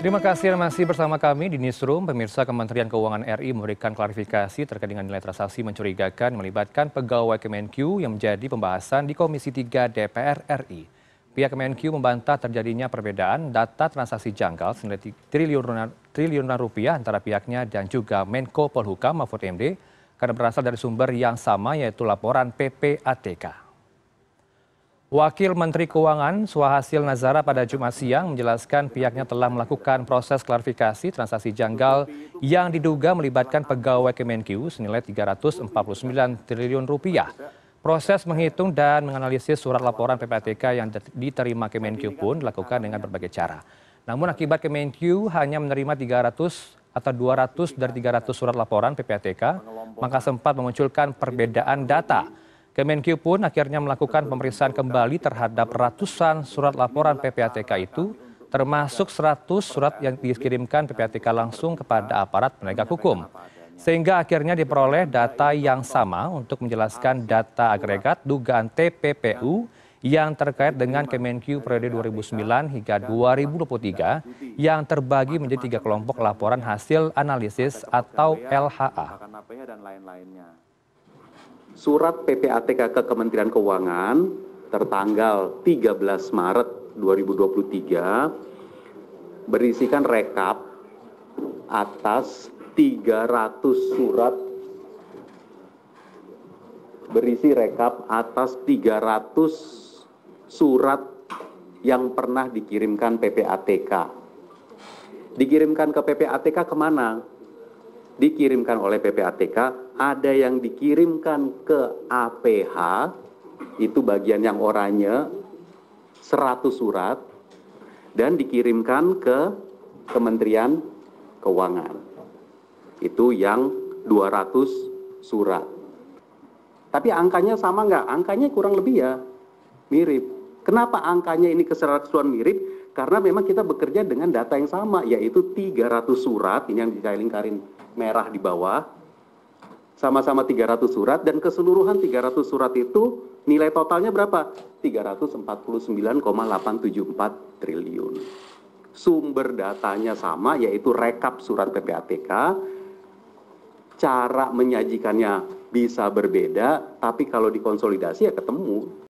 Terima kasih masih bersama kami di Newsroom. Pemirsa Kementerian Keuangan RI memberikan klarifikasi terkait dengan nilai transaksi mencurigakan melibatkan pegawai Kemenkyu yang menjadi pembahasan di Komisi 3 DPR RI. Pihak Kemenkyu membantah terjadinya perbedaan data transaksi janggal senilai triliunan, triliunan rupiah antara pihaknya dan juga Menko Polhukam Mahfud MD karena berasal dari sumber yang sama yaitu laporan PPATK. Wakil Menteri Keuangan Suhasil Nazara pada Jumat siang menjelaskan pihaknya telah melakukan proses klarifikasi transaksi janggal yang diduga melibatkan pegawai Kemenkyu senilai 349 triliun rupiah. Proses menghitung dan menganalisis surat laporan PPATK yang diterima Kemenkyu pun dilakukan dengan berbagai cara. Namun akibat Kemenkyu hanya menerima 300 atau 200 dari 300 surat laporan PPATK, maka sempat memunculkan perbedaan data kemenkyu pun akhirnya melakukan pemeriksaan kembali terhadap ratusan surat laporan ppatk itu termasuk seratus surat yang dikirimkan ppatk langsung kepada aparat penegak hukum sehingga akhirnya diperoleh data yang sama untuk menjelaskan data agregat dugaan TPPU yang terkait dengan Kemenkyu periode 2009 hingga 2023 yang terbagi menjadi tiga kelompok laporan hasil analisis atau LHA surat PPATK ke Kementerian Keuangan tertanggal 13 Maret 2023 berisikan rekap atas 300 surat berisi rekap atas 300 surat yang pernah dikirimkan PPATK. Dikirimkan ke PPATK kemana? dikirimkan oleh PPATK, ada yang dikirimkan ke APH, itu bagian yang oranye, 100 surat, dan dikirimkan ke Kementerian Keuangan. Itu yang 200 surat. Tapi angkanya sama nggak? Angkanya kurang lebih ya mirip. Kenapa angkanya ini keseratusan mirip? Karena memang kita bekerja dengan data yang sama, yaitu 300 surat, ini yang lingkarin merah di bawah, sama-sama 300 surat, dan keseluruhan 300 surat itu nilai totalnya berapa? 349,874 triliun. Sumber datanya sama, yaitu rekap surat PPATK, cara menyajikannya bisa berbeda, tapi kalau dikonsolidasi ya ketemu.